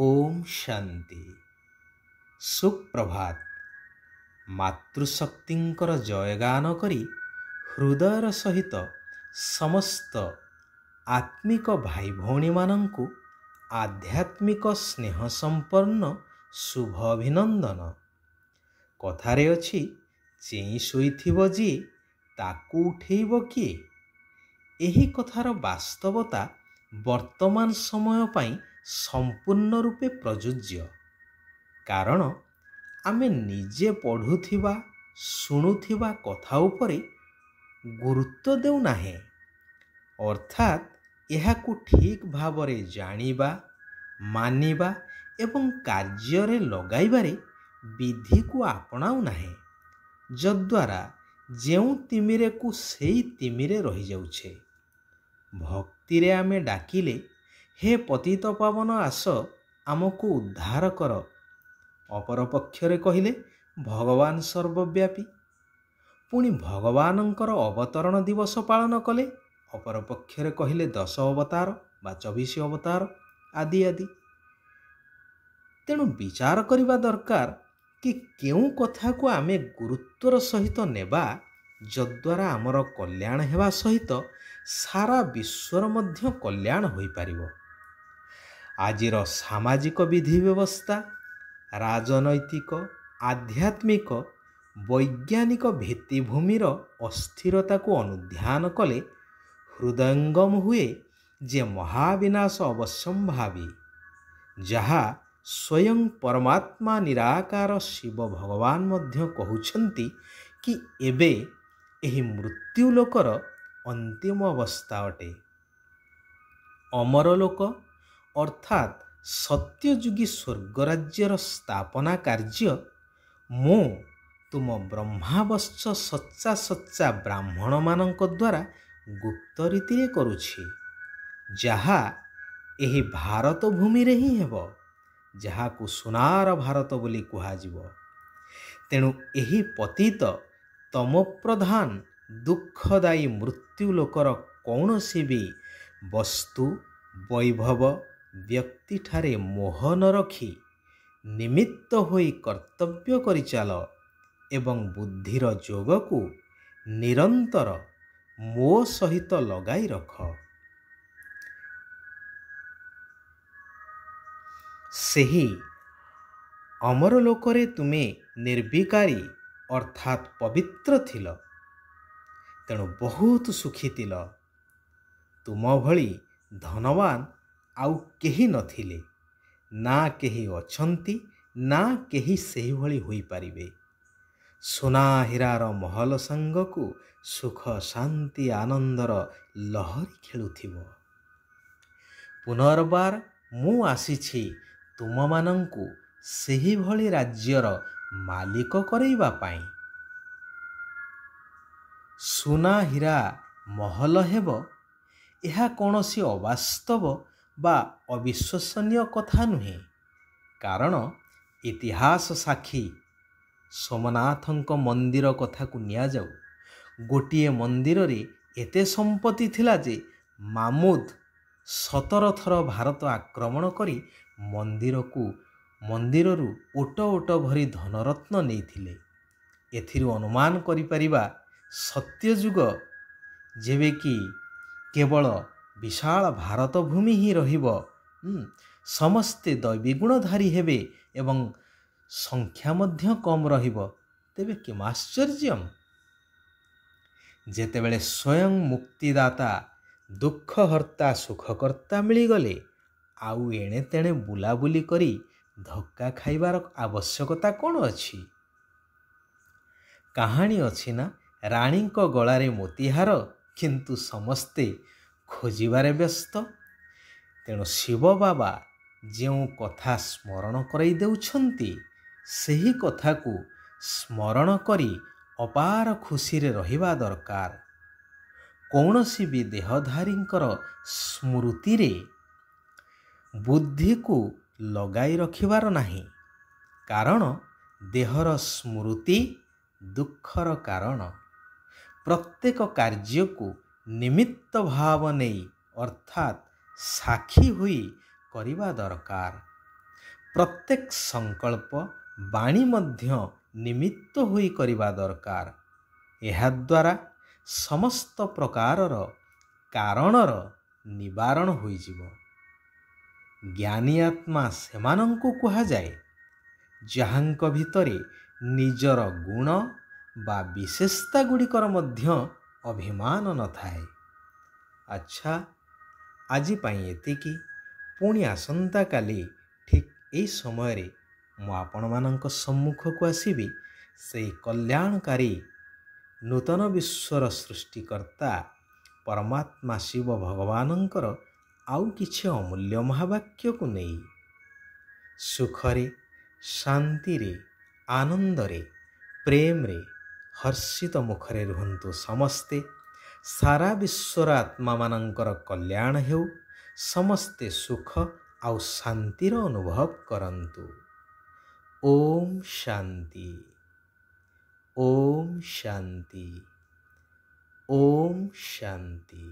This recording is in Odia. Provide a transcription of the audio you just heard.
ओम शांति सुप्रभात मातृशक्ति जयगान करी हृदयर सहित समस्त ଆତ୍ମିକ ଭାଇ ଭଉଣୀମାନଙ୍କୁ ଆଧ୍ୟାତ୍ମିକ ସ୍ନେହ ସମ୍ପନ୍ନ ଶୁଭ ଅଭିନନ୍ଦନ କଥାରେ ଅଛି ଚେଇଁ ଶୋଇଥିବ ଯିଏ ତାକୁ ଉଠେଇବ କିଏ ଏହି କଥାର ବାସ୍ତବତା ବର୍ତ୍ତମାନ ସମୟ ପାଇଁ ସମ୍ପୂର୍ଣ୍ଣ ରୂପେ ପ୍ରଯୁଜ୍ୟ କାରଣ ଆମେ ନିଜେ ପଢ଼ୁଥିବା ଶୁଣୁଥିବା କଥା ଉପରେ ଗୁରୁତ୍ୱ ଦେଉନାହେଁ ଅର୍ଥାତ୍ ଏହାକୁ ଠିକ୍ ଭାବରେ ଜାଣିବା ମାନିବା ଏବଂ କାର୍ଯ୍ୟରେ ଲଗାଇବାରେ ବିଧିକୁ ଆପଣାଉ ନାହିଁ ଯଦ୍ୱାରା ଯେଉଁ ତିମିରେକୁ ସେଇ ତିମିରେ ରହିଯାଉଛେ ଭକ୍ତିରେ ଆମେ ଡାକିଲେ ହେ ପତିତ ପାବନ ଆସ ଆମକୁ ଉଦ୍ଧାର କର ଅପରପକ୍ଷରେ କହିଲେ ଭଗବାନ ସର୍ବବ୍ୟାପୀ ପୁଣି ଭଗବାନଙ୍କର ଅବତରଣ ଦିବସ ପାଳନ କଲେ ଅପରପକ୍ଷରେ କହିଲେ ଦଶ ଅବତାର ବା ଚବିଶ ଅବତାର ଆଦି ଆଦି ତେଣୁ ବିଚାର କରିବା ଦରକାର କି କେଉଁ କଥାକୁ ଆମେ ଗୁରୁତ୍ୱର ସହିତ ନେବା ଯଦ୍ୱାରା ଆମର କଲ୍ୟାଣ ହେବା ସହିତ ସାରା ବିଶ୍ୱର ମଧ୍ୟ କଲ୍ୟାଣ ହୋଇପାରିବ ଆଜିର ସାମାଜିକ ବିଧି ବ୍ୟବସ୍ଥା ରାଜନୈତିକ ଆଧ୍ୟାତ୍ମିକ ବୈଜ୍ଞାନିକ ଭିତ୍ତିଭୂମିର ଅସ୍ଥିରତାକୁ ଅନୁଧ୍ୟାନ କଲେ ହୃଦୟଙ୍ଗମ ହୁଏ ଯେ ମହାବିନାଶ ଅବଶ୍ୟମ୍ଭାବୀ ଯାହା ସ୍ୱୟଂ ପରମାତ୍ମା ନିରାକାର ଶିବ ଭଗବାନ ମଧ୍ୟ କହୁଛନ୍ତି କି ଏବେ ଏହି ମୃତ୍ୟୁ ଲୋକର ଅନ୍ତିମ ଅବସ୍ଥା ଅଟେ ଅମର ଲୋକ ଅର୍ଥାତ୍ ସତ୍ୟଯୁଗୀ ସ୍ୱର୍ଗରାଜ୍ୟର ସ୍ଥାପନା କାର୍ଯ୍ୟ ମୁଁ ତୁମ ବ୍ରହ୍ମାବଶ୍ୟ ସଚ୍ଚା ସଚ୍ଚା ବ୍ରାହ୍ମଣମାନଙ୍କ ଦ୍ୱାରା ଗୁପ୍ତ ରୀତିରେ କରୁଛି ଯାହା ଏହି ଭାରତ ଭୂମିରେ ହିଁ ହେବ ଯାହାକୁ ସୁନାର ଭାରତ ବୋଲି କୁହାଯିବ ତେଣୁ ଏହି ପତିତ ତମପ୍ରଧାନ ଦୁଃଖଦାୟୀ ମୃତ୍ୟୁ ଲୋକର କୌଣସି ବି ବସ୍ତୁ ବୈଭବ ବ୍ୟକ୍ତିଠାରେ ମୋହ ନ ରଖି ନିମିତ୍ତ ହୋଇ କର୍ତ୍ତବ୍ୟ କରିଚାଲ ଏବଂ ବୁଦ୍ଧିର ଯୋଗକୁ ନିରନ୍ତର ମୋ ସହିତ ଲଗାଇ ରଖ ସେହି ଅମର ଲୋକରେ ତୁମେ ନିର୍ବିକାରୀ ଅର୍ଥାତ୍ ପବିତ୍ର ଥିଲ ତେଣୁ ବହୁତ ସୁଖୀ ଥିଲ ତୁମ ଭଳି ଧନବାନ ଆଉ କେହି ନଥିଲେ ନା କେହି ଅଛନ୍ତି ନା କେହି ସେହିଭଳି ହୋଇପାରିବେ ସୁନା ହୀରାର ମହଲ ସାଙ୍ଗକୁ ସୁଖ ଶାନ୍ତି ଆନନ୍ଦର ଲହରୀ ଖେଳୁଥିବ ପୁନର୍ବାର ମୁଁ ଆସିଛି ତୁମମାନଙ୍କୁ ସେହିଭଳି ରାଜ୍ୟର ମାଲିକ କରେଇବା ପାଇଁ ସୁନା ହୀରା ମହଲ ହେବ ଏହା କୌଣସି ଅବାସ୍ତବ ବା ଅବିଶ୍ୱସନୀୟ କଥା ନୁହେଁ କାରଣ ଇତିହାସ ସାକ୍ଷୀ ସୋମନାଥଙ୍କ ମନ୍ଦିର କଥାକୁ ନିଆଯାଉ ଗୋଟିଏ ମନ୍ଦିରରେ ଏତେ ସମ୍ପତ୍ତି ଥିଲା ଯେ ମାମୁଦ ସତର ଥର ଭାରତ ଆକ୍ରମଣ କରି ମନ୍ଦିରକୁ ମନ୍ଦିରରୁ ଓଟ ଓଟ ଭରି ଧନରତ୍ନ ନେଇଥିଲେ ଏଥିରୁ ଅନୁମାନ କରିପାରିବା ସତ୍ୟଯୁଗ ଯେବେକି କେବଳ ବିଶାଳ ଭାରତ ଭୂମି ହିଁ ରହିବ ସମସ୍ତେ ଦୈବିଗୁଣଧାରୀ ହେବେ ଏବଂ ସଂଖ୍ୟା ମଧ୍ୟ କମ୍ ରହିବ ତେବେ କିମ୍ ଆଶ୍ଚର୍ଯ୍ୟମ୍ ଯେତେବେଳେ ସ୍ୱୟଂ ମୁକ୍ତିଦାତା ଦୁଃଖହର୍ତ୍ତା ସୁଖକର୍ତ୍ତା ମିଳିଗଲେ ଆଉ ଏଣେ ତେଣେ ବୁଲାବୁଲି କରି ଧକ୍କା ଖାଇବାର ଆବଶ୍ୟକତା କ'ଣ ଅଛି କାହାଣୀ ଅଛି ନା ରାଣୀଙ୍କ ଗଳାରେ ମୋତିହାର କିନ୍ତୁ ସମସ୍ତେ ଖୋଜିବାରେ ବ୍ୟସ୍ତ ତେଣୁ ଶିବ ବାବା ଯେଉଁ କଥା ସ୍ମରଣ କରାଇ ଦେଉଛନ୍ତି ସେହି କଥାକୁ ସ୍ମରଣ କରି ଅପାର ଖୁସିରେ ରହିବା ଦରକାର କୌଣସି ବି ଦେହଧାରୀଙ୍କର ସ୍ମୃତିରେ ବୁଦ୍ଧିକୁ ଲଗାଇ ରଖିବାର ନାହିଁ କାରଣ ଦେହର ସ୍ମୃତି ଦୁଃଖର କାରଣ ପ୍ରତ୍ୟେକ କାର୍ଯ୍ୟକୁ ନିମିତ୍ତ ଭାବ ନେଇ ଅର୍ଥାତ୍ ସାକ୍ଷୀ ହୋଇ କରିବା ଦରକାର ପ୍ରତ୍ୟେକ ସଂକଳ୍ପ ବାଣୀ ମଧ୍ୟ ନିମିତ୍ତ ହୋଇ କରିବା ଦରକାର ଏହାଦ୍ୱାରା ସମସ୍ତ ପ୍ରକାରର କାରଣର ନିବାରଣ ହୋଇଯିବ ଜ୍ଞାନୀ ଆତ୍ମା ସେମାନଙ୍କୁ କୁହାଯାଏ ଯାହାଙ୍କ ଭିତରେ ନିଜର ଗୁଣ ବା ବିଶେଷତା ଗୁଡ଼ିକର ମଧ୍ୟ ଅଭିମାନ ନଥାଏ ଆଚ୍ଛା ଆଜି ପାଇଁ ଏତିକି ପୁଣି ଆସନ୍ତାକାଲି ଠିକ୍ ଏହି ସମୟରେ ମୁଁ ଆପଣମାନଙ୍କ ସମ୍ମୁଖକୁ ଆସିବି ସେହି କଲ୍ୟାଣକାରୀ ନୂତନ ବିଶ୍ୱର ସୃଷ୍ଟିକର୍ତ୍ତା ପରମାତ୍ମା ଶିବ ଭଗବାନଙ୍କର ଆଉ କିଛି ଅମୂଲ୍ୟ ମହାବାକ୍ୟକୁ ନେଇ ସୁଖରେ ଶାନ୍ତିରେ ଆନନ୍ଦରେ ପ୍ରେମରେ ହର୍ଷିତ ମୁଖରେ ରୁହନ୍ତୁ ସମସ୍ତେ ସାରା ବିଶ୍ୱର ଆତ୍ମାମାନଙ୍କର କଲ୍ୟାଣ ହେଉ ସମସ୍ତେ ସୁଖ ଆଉ ଶାନ୍ତିର ଅନୁଭବ କରନ୍ତୁ ଓମ୍ ଶାନ୍ତି ଓମ୍ ଶାନ୍ତି ଓମ୍ ଶାନ୍ତି